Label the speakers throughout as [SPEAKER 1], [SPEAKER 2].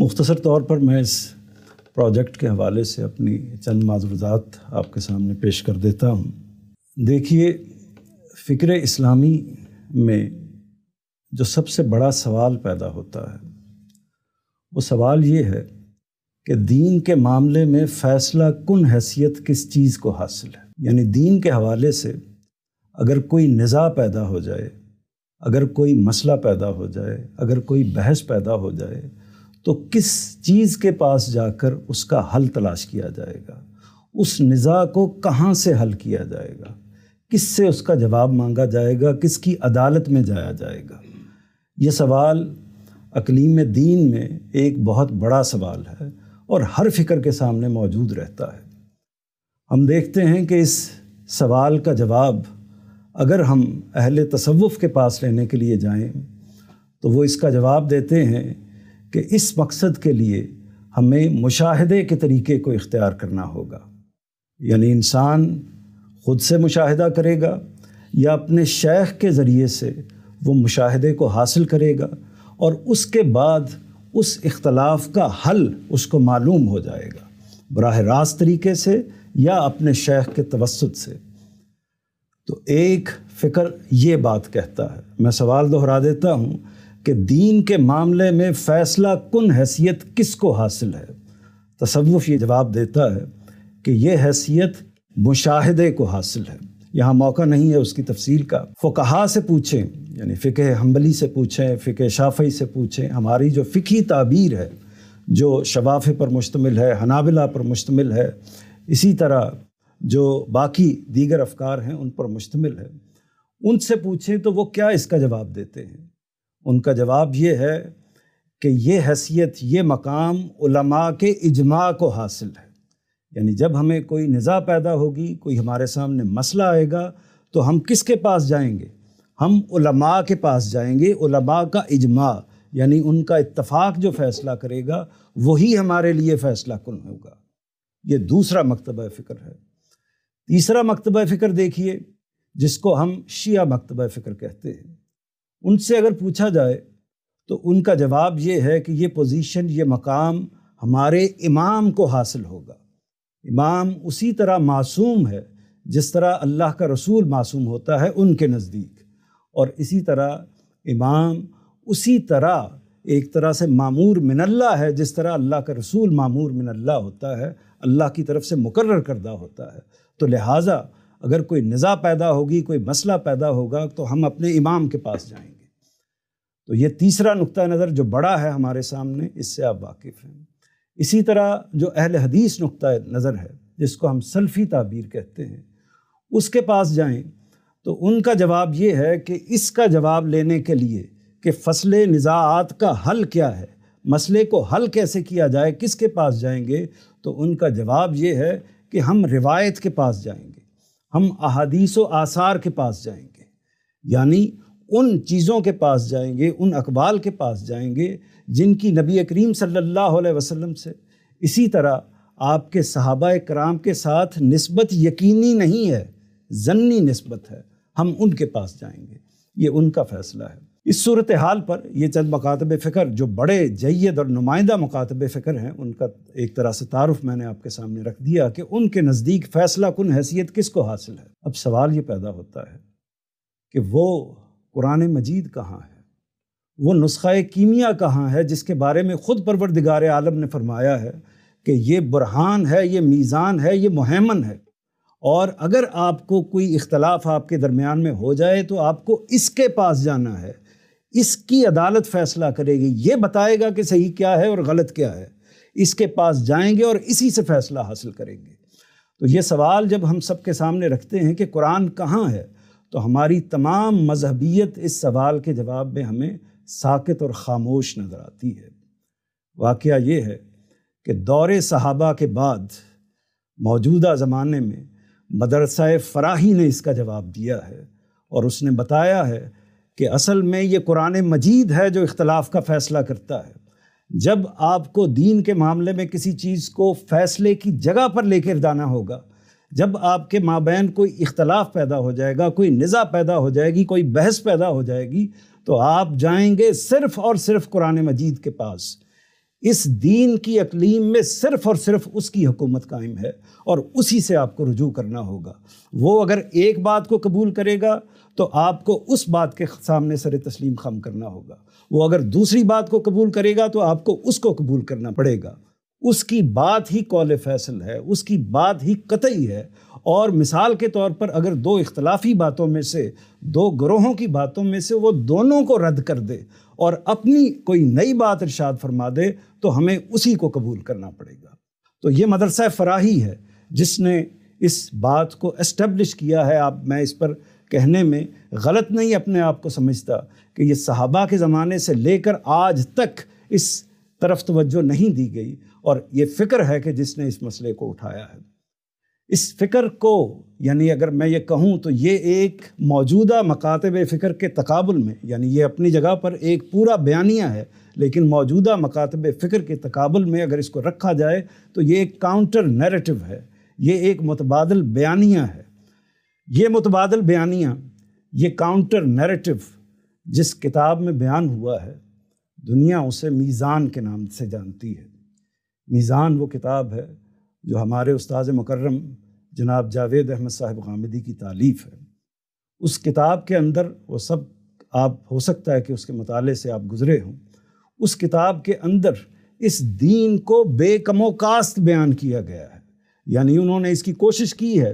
[SPEAKER 1] मुख्तसर तौर पर मैं इस प्रोजेक्ट के हवाले से अपनी चंद माजूरजात आपके सामने पेश कर देता हूँ देखिए फ़िक्र इस्लामी में जो सबसे बड़ा सवाल पैदा होता है वो सवाल ये है कि दीन के मामले में फ़ैसला कन हैसियत किस चीज़ को हासिल है यानी दीन के हवाले से अगर कोई निज़ा पैदा हो जाए अगर कोई मसला पैदा हो जाए अगर कोई बहस पैदा हो जाए तो किस चीज़ के पास जाकर उसका हल तलाश किया जाएगा उस निज़ा को कहाँ से हल किया जाएगा किससे उसका जवाब मांगा जाएगा किसकी अदालत में जाया जाएगा ये सवाल अकलीम दीन में एक बहुत बड़ा सवाल है और हर फिक्र के सामने मौजूद रहता है हम देखते हैं कि इस सवाल का जवाब अगर हम अहल तसवुफ़ के पास लेने के लिए जाएं तो वो इसका जवाब देते हैं कि इस मकसद के लिए हमें मुशाहदे के तरीके को इख्तियार करना होगा यानी इंसान ख़ुद से मुशाहदा करेगा या अपने शेख के ज़रिए से वो मुशाहदे को हासिल करेगा और उसके बाद उस इख्तलाफ का हल उसको मालूम हो जाएगा बरह रास्त तरीके से या अपने शेख के तवसत से तो एक फ़िक्र ये बात कहता है मैं सवाल दोहरा देता हूँ कि दीन के मामले में फ़ैसला कन हैसियत किसको हासिल है तसवुफ़ ये जवाब देता है कि ये हैसियत मुशाहदे को हासिल है यहाँ मौका नहीं है उसकी तफसील का फ़ुकहा से पूछें यानी फ़िक हम्बली से पूछें फ़िक शाफ़ी से पूछें हमारी जो फ़िकी ताबीर है जो शवाफ़े पर मुश्तमिल है हनाबिला पर मुश्तमिल है इसी तरह जो बाकी दीगर अफकार हैं उन पर मुश्तमिल है उनसे पूछें तो वो क्या इसका जवाब देते हैं उनका जवाब ये है कि ये हैसियत ये मकाम उलमा के इजमा को हासिल है यानी जब हमें कोई निज़ा पैदा होगी कोई हमारे सामने मसला आएगा तो हम किसके पास जाएंगे हम उलमा के पास जाएंगे उलमा का इजमा यानी उनका इत्तफाक जो फ़ैसला करेगा वही हमारे लिए फ़ैसला कन होगा ये दूसरा मकतब फ़िक्र है तीसरा मकतब फ़िक्र देखिए जिसको हम शिया मकतब फ़िक्र कहते हैं उनसे अगर पूछा जाए तो उनका जवाब ये है कि ये पोजीशन ये मकाम हमारे इमाम को हासिल होगा इमाम उसी तरह मासूम है जिस तरह अल्लाह का रसूल मासूम होता है उनके नज़दीक और इसी तरह इमाम उसी तरह एक तरह से मामूर मिनल्ला है जिस तरह अल्लाह का रसूल मामूर मिनल्ला होता है अल्लाह की तरफ से मुकर्र करदा होता है तो लिहाजा अगर कोई नज़ा पैदा होगी कोई मसला पैदा होगा तो हम अपने इमाम के पास जाएंगे तो ये तीसरा नुक़ नज़र जो बड़ा है हमारे सामने इससे आप वाकिफ़ हैं इसी तरह जो अहल हदीस नुक़ नज़र है जिसको हम सल्फ़ी ताबीर कहते हैं उसके पास जाएं तो उनका जवाब ये है कि इसका जवाब लेने के लिए कि फसल निज़ात का हल क्या है मसले को हल कैसे किया जाए किसके पास जाएंगे तो उनका जवाब ये है कि हम रिवायत के पास जाएंगे हम अहादीस आसार के पास जाएंगे यानी उन चीज़ों के पास जाएंगे उन अकबाल के पास जाएंगे जिनकी नबी करीम सल्लल्लाहु अलैहि वसल्लम से इसी तरह आपके सहाबा कराम के साथ नस्बत यकीनी नहीं है जन्नी नस्बत है हम उनके पास जाएंगे ये उनका फ़ैसला है इस सूरत हाल पर ये चंद मकातब फ़िक्र जो बड़े जैद और नुमाइंदा मकातब फ़िक्र हैं उनका एक तरह से तारफ़ मैंने आपके सामने रख दिया कि उनके नज़दीक फ़ैसला कन हैसियत किसको हासिल है अब सवाल ये पैदा होता है कि वो कुरान मजीद कहाँ है वो नुस्ख़ कीमिया कहाँ है जिसके बारे में ख़ुद परवरदिगार आलम ने फरमाया है कि ये बुरहान है ये मीज़ान है ये मुहैमन है और अगर आपको कोई इख्तलाफ आपके दरमियान में हो जाए तो आपको इसके पास जाना है इसकी अदालत फ़ैसला करेगी ये बताएगा कि सही क्या है और गलत क्या है इसके पास जाएंगे और इसी से फ़ैसला हासिल करेंगे तो ये सवाल जब हम सब के सामने रखते हैं कि कुरान कहाँ है तो हमारी तमाम मजहबियत इस सवाल के जवाब में हमें साकित और ख़ामोश नज़र आती है वाक़ ये है कि दौरे सहाबा के बाद मौजूदा ज़माने में मदरसा फ़राही ने इसका जवाब दिया है और उसने बताया है कि असल में ये कुरान मजीद है जो इख्तलाफ का फ़ैसला करता है जब आपको दीन के मामले में किसी चीज़ को फ़ैसले की जगह पर लेकर जाना होगा जब आपके बहन कोई इख्तलाफ पैदा हो जाएगा कोई निज़ा पैदा हो जाएगी कोई बहस पैदा हो जाएगी तो आप जाएंगे सिर्फ और सिर्फ कुरान मजीद के पास इस दीन की अकलीम में सिर्फ और सिर्फ उसकी हुकूमत कायम है और उसी से आपको रुजू करना होगा वो अगर एक बात को कबूल करेगा तो आपको उस बात के सामने सर तस्लीम खम करना होगा वो अगर दूसरी बात को कबूल करेगा तो आपको उसको कबूल करना पड़ेगा उसकी बात ही कौल फैसल है उसकी बात ही कतई है और मिसाल के तौर पर अगर दो इख्तलाफी बातों में से दो ग्रोहों की बातों में से वो दोनों को रद्द कर दे और अपनी कोई नई बात इर्शाद फरमा दे तो हमें उसी को कबूल करना पड़ेगा तो ये मदरसा फराही है जिसने इस बात को एस्टेब्लिश किया है आप मैं इस पर कहने में गलत नहीं अपने आप को समझता कि ये सहाबा के ज़माने से लेकर आज तक इस तरफ तवज्जो नहीं दी गई और ये फ़िक्र है कि जिसने इस मसले को उठाया है इस फ़िक्र को यानी अगर मैं ये कहूँ तो ये एक मौजूदा मकातब फ़िक्र के तकबुल में यानी ये अपनी जगह पर एक पूरा बयानिया है लेकिन मौजूदा मकातब फ़िक्र के तकबुल में अगर इसको रखा जाए तो ये एक काउंटर नरेटिव है ये एक मुतबादल बयानिया है ये मुतबादल बयानिया ये काउंटर नरेटिव जिस किताब में बयान हुआ है दुनिया उसे मीज़ान के नाम से जानती है मीज़ान वो किताब है जो हमारे उस्ताद मुकर्रम जनाब जावेद अहमद साहब गामिदी की तालीफ़ है उस किताब के अंदर वो सब आप हो सकता है कि उसके मताले से आप गुज़रे हों उस किताब के अंदर इस दीन को बेकमोकास्त बयान किया गया है यानी उन्होंने इसकी कोशिश की है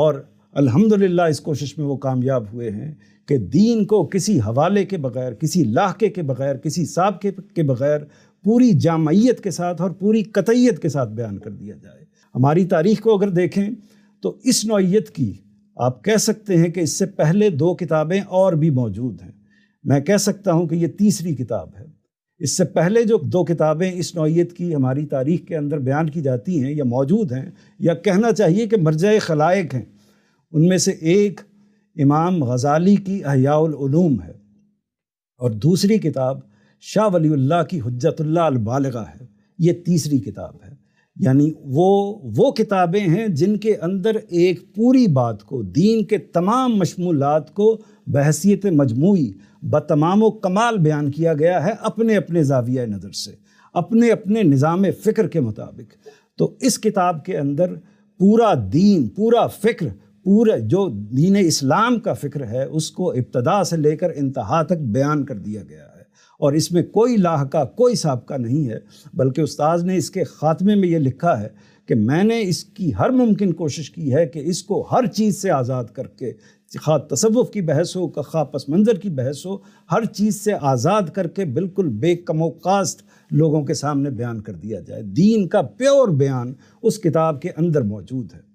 [SPEAKER 1] और अल्हम्दुलिल्लाह इस कोशिश में वो कामयाब हुए हैं कि दीन को किसी हवाले के बगैर किसी लाहके के बगैर किसी साब के, के बगैर पूरी जामयत के साथ और पूरी कतयत के साथ बयान कर दिया जाए हमारी तारीख को अगर देखें तो इस नौत की आप कह सकते हैं कि इससे पहले दो किताबें और भी मौजूद हैं मैं कह सकता हूं कि ये तीसरी किताब है इससे पहले जो दो किताबें इस नौीयत की हमारी तारीख के अंदर बयान की जाती हैं या मौजूद हैं या कहना चाहिए कि मर्ज खलायक हैं उनमें से एक इमाम गज़ाली की अहियालूम है और दूसरी किताब शाह वलील्ला की हजतल्लाबालगा है ये तीसरी किताब है यानी वो वो किताबें हैं जिनके अंदर एक पूरी बात को दीन के तमाम मशमूलत को बहसीत मजमू बतमाम कमाल बयान किया गया है अपने अपने जाविया नज़र से अपने अपने निज़ाम फ़िक्र के मुताबिक तो इस किताब के अंदर पूरा दीन पूरा फ़िक्र पूरे जो दीन इस्लाम का फ़िक्र है उसको इब्तदा से लेकर इंतहा तक बयान कर दिया गया है और इसमें कोई लाह का कोई सबका नहीं है बल्कि उस्ताद ने इसके ख़ात्मे में ये लिखा है कि मैंने इसकी हर मुमकिन कोशिश की है कि इसको हर चीज़ से आज़ाद करके खा तसव्फ़ की बहस हो खा पस मंज़र की बहस हो हर चीज़ से आज़ाद करके बिल्कुल बेकमोकास्त लोगों के सामने बयान कर दिया जाए दीन का प्योर बयान उस किताब के अंदर मौजूद है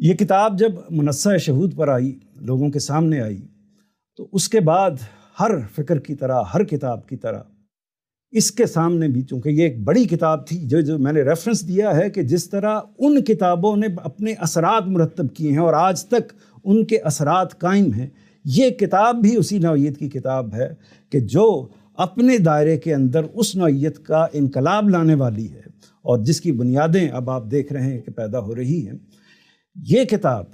[SPEAKER 1] ये किताब जब मुनसा शहूद पर आई लोगों के सामने आई तो उसके बाद हर फिक्र की तरह हर किताब की तरह इसके सामने भी चूँकि ये एक बड़ी किताब थी जो जो मैंने रेफरेंस दिया है कि जिस तरह उन किताबों ने अपने असरात मुरतब किए हैं और आज तक उनके असरात कायम हैं ये किताब भी उसी नौीयत की किताब है कि जो अपने दायरे के अंदर उस नौीयत का इनकलाब लाने वाली है और जिसकी बुनियादें अब आप देख रहे हैं कि पैदा हो रही हैं ये किताब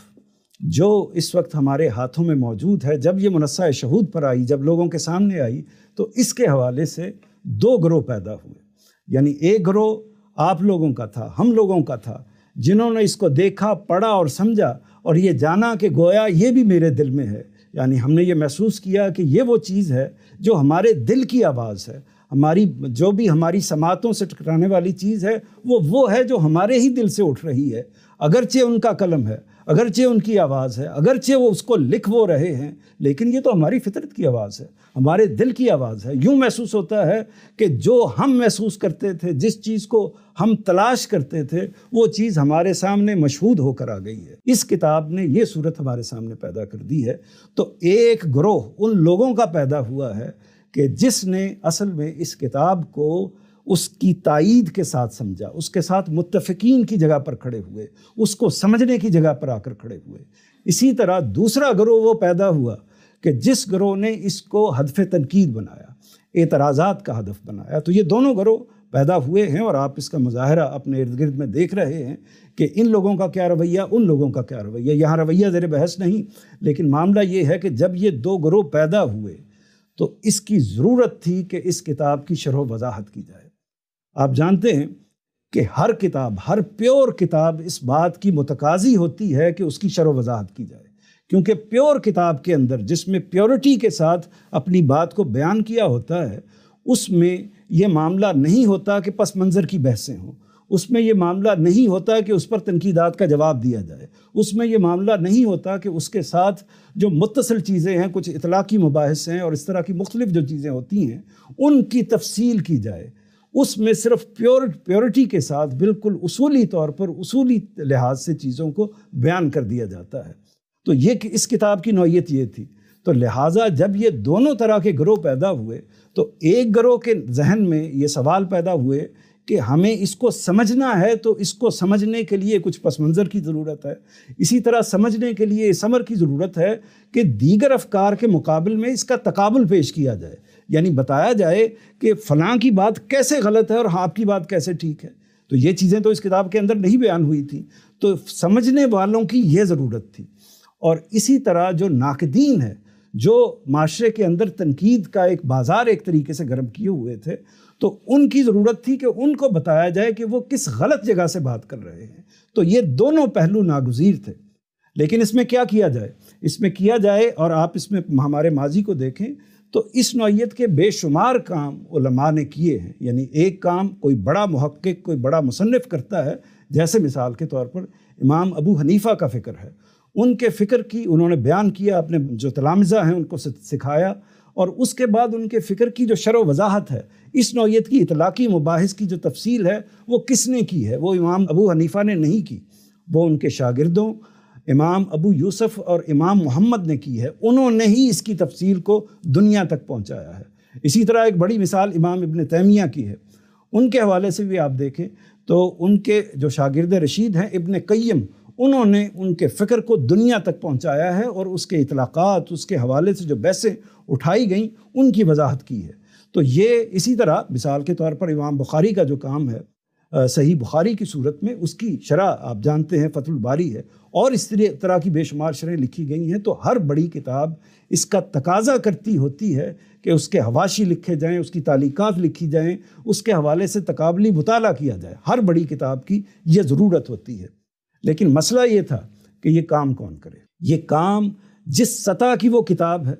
[SPEAKER 1] जो इस वक्त हमारे हाथों में मौजूद है जब ये मुनसा शहूद पर आई जब लोगों के सामने आई तो इसके हवाले से दो ग्रोह पैदा हुए यानी एक ग्रोह आप लोगों का था हम लोगों का था जिन्होंने इसको देखा पढ़ा और समझा और ये जाना कि गोया ये भी मेरे दिल में है यानी हमने ये महसूस किया कि ये वो चीज़ है जो हमारे दिल की आवाज़ है हमारी जो भी हमारी समातों से टकराने वाली चीज़ है वो वो है जो हमारे ही दिल से उठ रही है अगरचे उनका कलम है अगरचे उनकी आवाज़ है अगरचे वो उसको लिख वो रहे हैं लेकिन ये तो हमारी फितरत की आवाज़ है हमारे दिल की आवाज़ है यूँ महसूस होता है कि जो हम महसूस करते थे जिस चीज़ को हम तलाश करते थे वो चीज़ हमारे सामने मशहूद होकर आ गई है इस किताब ने ये सूरत हमारे सामने पैदा कर दी है तो एक ग्रोह उन लोगों का पैदा हुआ है कि जिसने असल में इस किताब को उसकी तायद के साथ समझा उसके साथ मुतफिकीन की जगह पर खड़े हुए उसको समझने की जगह पर आकर खड़े हुए इसी तरह दूसरा ग्रोह वो पैदा हुआ कि जिस ग्रोह ने इसको हदफ तनकीद बनाया एतराज़ा का हदफ बनाया तो ये दोनों ग्रोह पैदा हुए हैं और आप इसका मुजाहरा अपने इर्द गिर्द में देख रहे हैं कि इन लोगों का क्या रवैया उन लोगों का क्या रवैया यहाँ रवैया ज़र बहस नहीं लेकिन मामला ये है कि जब ये दो ग्रोह पैदा हुए तो इसकी ज़रूरत थी कि इस किताब की शरह वजाहत की जाए आप जानते हैं कि हर किताब हर प्योर किताब इस बात की मतकाजी होती है कि उसकी शर वजाहत की जाए क्योंकि प्योर किताब के अंदर जिसमें प्योरिटी के साथ अपनी बात को बयान किया होता है उसमें यह मामला नहीं होता कि पस मंज़र की बहसें हों उसमें यह मामला नहीं होता कि उस पर तनकीदात का जवाब दिया जाए उसमें यह मामला नहीं होता कि उसके साथ जो मुतसल चीज़ें हैं कुछ इतलाक़ी मुबास हैं और इस तरह की मुख्तलिफ़ जो चीज़ें होती हैं उनकी तफसील की जाए उसमें सिर्फ प्योर प्योरिटी के साथ बिल्कुल उसूली तौर पर उसूली लिहाज से चीज़ों को बयान कर दिया जाता है तो ये कि इस किताब की नौीयत ये थी तो लिहाजा जब ये दोनों तरह के ग्रोह पैदा हुए तो एक ग्रोह के जहन में ये सवाल पैदा हुए कि हमें इसको समझना है तो इसको समझने के लिए कुछ पस मंज़र की ज़रूरत है इसी तरह समझने के लिए समर की ज़रूरत है कि दीगर अफकार के मुकाबले में इसका तकाबल पेश किया जाए यानी बताया जाए कि फ़लाँ की बात कैसे गलत है और हाँ आपकी बात कैसे ठीक है तो ये चीज़ें तो इस किताब के अंदर नहीं बयान हुई थी तो समझने वालों की ये ज़रूरत थी और इसी तरह जो नाकदीन है जो माशरे के अंदर तनकीद का एक बाज़ार एक तरीके से गर्म किए हुए थे तो उनकी ज़रूरत थी कि उनको बताया जाए कि वो किस गलत जगह से बात कर रहे हैं तो ये दोनों पहलू नागजीर थे लेकिन इसमें क्या किया जाए इसमें किया जाए और आप इसमें हमारे माजी को देखें तो इस नौीयत के बेशुमार काम उलमा ने किए हैं यानी एक काम कोई बड़ा महक्क कोई बड़ा मुसनफ़ करता है जैसे मिसाल के तौर पर इमाम अबू हनीफ़ा का फ़िक्र है उनके फ़िक्र की उन्होंने बयान किया अपने जो तलामज़ा हैं उनको सिखाया और उसके बाद उनके फ़िक्र की जो शर वजाहत है इस नौीयत की इतलाक़ी मुबास की जो तफसील है वो किसने की है वो इमाम अबू हनीफ़ा ने नहीं की वो उनके शागिदों इमाम अबू यूसुफ और इमाम मोहम्मद ने की है उन्होंने ही इसकी तफसील को दुनिया तक पहुँचाया है इसी तरह एक बड़ी मिसाल इमाम इबन तैमिया की है उनके हवाले से भी आप देखें तो उनके जो शागिर्द रशीद हैं इबन कयम उन्होंने उनके फ़िक्र को दुनिया तक पहुँचाया है और उसके इतलाक़ात उसके हवाले से जो बहसें उठाई गई उनकी वजाहत की है तो ये इसी तरह मिसाल के तौर पर इमाम बुखारी का जो काम है सही बुखारी की सूरत में उसकी शरह आप जानते हैं फतुल बारी है और इस तरह की बेशुमार शरह लिखी गई हैं तो हर बड़ी किताब इसका तकाजा करती होती है कि उसके हवाशी लिखे जाएं उसकी तालीक़ात लिखी जाएं उसके हवाले से तकबली मुताल किया जाए हर बड़ी किताब की यह ज़रूरत होती है लेकिन मसला ये था कि ये काम कौन करे ये काम जिस सतह की वो किताब है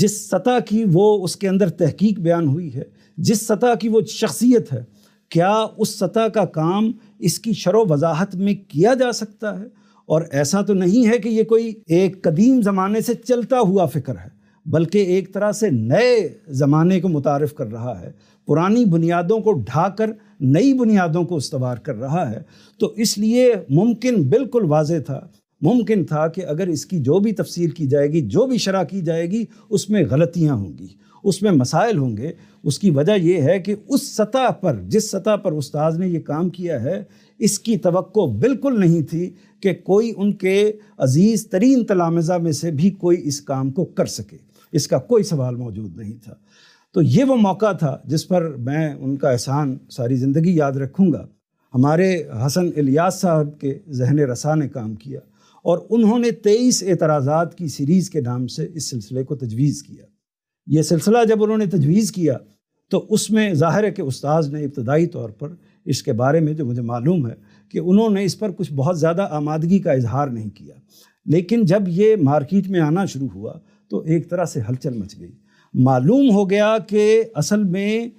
[SPEAKER 1] जिस सतह की वो उसके अंदर तहकीक बयान हुई है जिस सतह की वो शख्सियत है क्या उस सतह का काम इसकी शरो वजाहत में किया जा सकता है और ऐसा तो नहीं है कि ये कोई एक कदीम ज़माने से चलता हुआ फ़िक्र है बल्कि एक तरह से नए ज़माने को मुतारफ़ कर रहा है पुरानी बुनियादों को ढाकर नई बुनियादों को उसवार कर रहा है तो इसलिए मुमकिन बिल्कुल वाज था मुमकिन था कि अगर इसकी जो भी तफसीर की जाएगी जो भी शरह की जाएगी उसमें गलतियाँ होंगी उसमें मसाइल होंगे उसकी वजह यह है कि उस सतह पर जिस सतह पर उस्ताद ने ये काम किया है इसकी तो बिल्कुल नहीं थी कि कोई उनके अजीज़ तरीन तलामज़ा में से भी कोई इस काम को कर सके इसका कोई सवाल मौजूद नहीं था तो ये वो मौका था जिस पर मैं उनका एहसान सारी ज़िंदगी याद रखूँगा हमारे हसन इलियास साहब के जहन रसा ने काम किया और उन्होंने तेईस एतराज़ात की सीरीज़ के नाम से इस सिलसिले को तजवीज़ किया ये सिलसिला जब उन्होंने तजवीज़ किया तो उसमें ज़ाहिर है कि उस्ताज ने इब्तदाई तौर पर इसके बारे में जो मुझे मालूम है कि उन्होंने इस पर कुछ बहुत ज़्यादा आमादगी का इजहार नहीं किया लेकिन जब ये मार्केट में आना शुरू हुआ तो एक तरह से हलचल मच गई मालूम हो गया कि असल में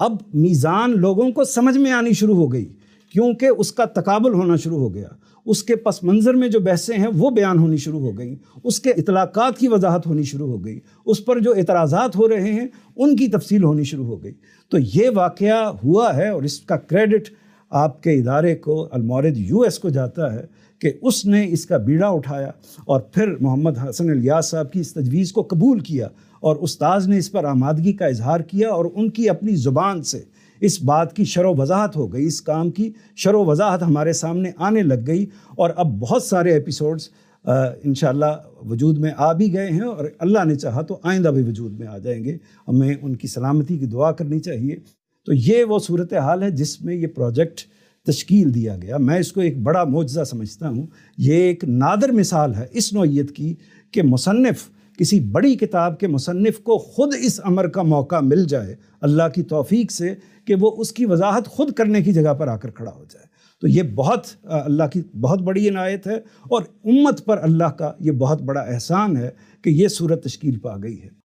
[SPEAKER 1] अब मीज़ान लोगों को समझ में आनी शुरू हो गई क्योंकि उसका तकाबल होना शुरू हो गया उसके पस मंज़र में जो बहसें हैं वो बयान होनी शुरू हो गई उसके इतलाक़ात की वजाहत होनी शुरू हो गई उस पर जो एतराज़ात हो रहे हैं उनकी तफसील होनी शुरू हो गई तो ये वाक़ हुआ है और इसका क्रेडिट आपके इदारे को अलमौरद यू एस को जाता है कि उसने इसका बीड़ा उठाया और फिर मोहम्मद हसन अलिया साहब की इस तजवीज़ को कबूल किया और उस्ताज ने इस पर आमादगी का इजहार किया और उनकी अपनी ज़ुबान से इस बात की शर वजाहत हो गई इस काम की शर वजाहत हमारे सामने आने लग गई और अब बहुत सारे एपिसोड्स इन वजूद में आ भी गए हैं और अल्लाह ने चाहा तो आइंदा भी वजूद में आ जाएंगे हमें उनकी सलामती की दुआ करनी चाहिए तो ये वो सूरत हाल है जिसमें ये प्रोजेक्ट तश्कील दिया गया मैं इसको एक बड़ा मुआजा समझता हूँ ये एक नादर मिसाल है इस नोयत की कि मुसनफ़ किसी बड़ी किताब के मुसनफ़ को ख़ुद इस अमर का मौका मिल जाए अल्लाह की तोफ़ी से कि वो उसकी वजाहत ख़ुद करने की जगह पर आकर खड़ा हो जाए तो ये बहुत अल्लाह की बहुत बड़ी इनायत है और उम्मत पर अल्लाह का ये बहुत बड़ा एहसान है कि ये सूरत तश्कील पा गई है